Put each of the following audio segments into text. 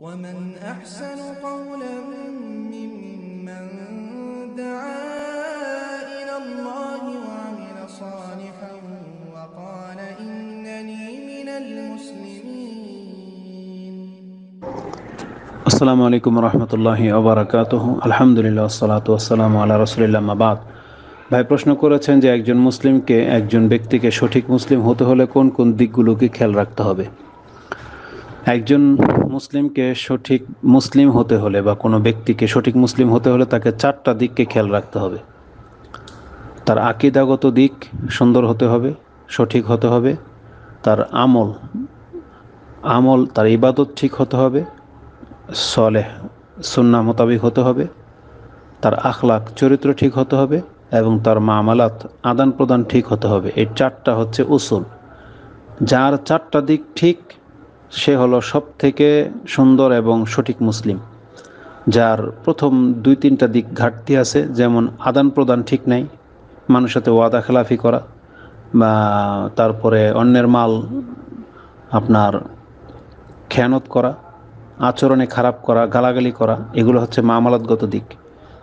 ومن أحسن قولا ممن دعا إلى الله وعمل صالحا وقال إنني من المسلمين السلام عليكم ورحمة الله وبركاته الحمد لله والصلاة والسلام على رسول الله ما بعد ভাই প্রশ্ন করেছেন যে একজন মুসলিমকে একজন ব্যক্তিকে সঠিক মুসলিম হতে হলে কোন কোন দিকগুলোকে খেয়াল রাখতে হবে একজন মুসলিমকে সঠিক মুসলিম হতে হলে বা কোনো ব্যক্তিকে সঠিক মুসলিম হতে হলে তাকে চারটা দিককে খেয়াল রাখতে হবে তার আকিদাগত দিক সুন্দর হতে হবে সঠিক হতে হবে তার আমল আমল তার ইবাদত ঠিক হতে হবে সলে সুন্না মোতাবিক হতে হবে তার আখলাক চরিত্র ঠিক হতে হবে এবং তার মামালাত আদান প্রদান ঠিক হতে হবে এই চারটা হচ্ছে উসুল যার চারটা দিক ঠিক সে হলো সব থেকে সুন্দর এবং সঠিক মুসলিম যার প্রথম দুই তিনটা দিক ঘাটতি আছে যেমন আদান প্রদান ঠিক নাই মানুষের সাথে ওয়াদা খেলাফি করা বা তারপরে অন্যের মাল আপনার খেয়ানত করা আচরণে খারাপ করা গালাগালি করা এগুলো হচ্ছে মামালাতগত দিক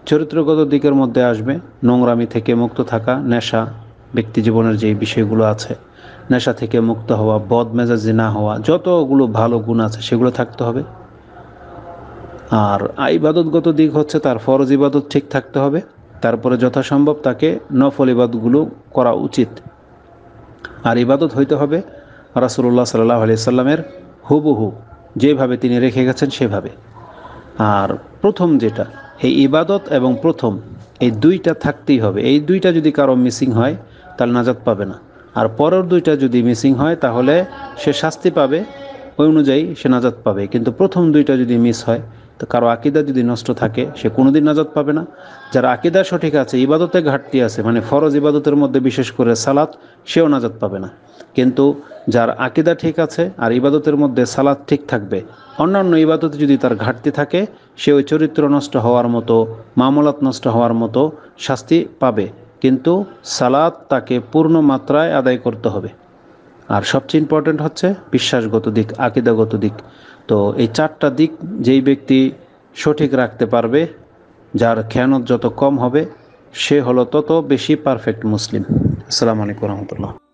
চরিত্রগত দিকের মধ্যে আসবে নোংরামি থেকে মুক্ত থাকা নেশা ব্যক্তি জীবনের যে বিষয়গুলো আছে নেশা থেকে মুক্ত হওয়া বদ মেজাজি না হওয়া যতগুলো ভালো গুণ আছে সেগুলো থাকতে হবে আর ইবাদতগত দিক হচ্ছে তার ফরজ ইবাদত ঠিক থাকতে হবে তারপরে যথাসম্ভব তাকে নফল ইবাদতগুলো করা উচিত আর ইবাদত হইতে হবে রাসুল্লাহ সাল্লাহ আলি সাল্লামের হুবহু যেভাবে তিনি রেখে গেছেন সেভাবে আর প্রথম যেটা এই ইবাদত এবং প্রথম এই দুইটা থাকতেই হবে এই দুইটা যদি কারো মিসিং হয় তাহলে নাজাত পাবে না আর পরের দুইটা যদি মিসিং হয় তাহলে সে শাস্তি পাবে ওই অনুযায়ী সে নাজাত পাবে কিন্তু প্রথম দুইটা যদি মিস হয় তো কারো আকিদা যদি নষ্ট থাকে সে কোনোদিন নাজাত পাবে না যার আকিদা সঠিক আছে ইবাদতে ঘাটতি আছে মানে ফরজ ইবাদতের মধ্যে বিশেষ করে সালাত সেও নাজাত পাবে না কিন্তু যার আকিদা ঠিক আছে আর ইবাদতের মধ্যে সালাত ঠিক থাকবে অন্যান্য ইবাদতে যদি তার ঘাটতি থাকে সে ওই চরিত্র নষ্ট হওয়ার মতো মামলাত নষ্ট হওয়ার মতো শাস্তি পাবে কিন্তু সালাদ তাকে পূর্ণ মাত্রায় আদায় করতে হবে আর সবচেয়ে ইম্পর্টেন্ট হচ্ছে বিশ্বাসগত দিক আকিদাগত দিক তো এই চারটা দিক যেই ব্যক্তি সঠিক রাখতে পারবে যার খেয়ানত যত কম হবে সে হলো তত বেশি পারফেক্ট মুসলিম আসসালামু আলাইকুম রহমতুল্লাহ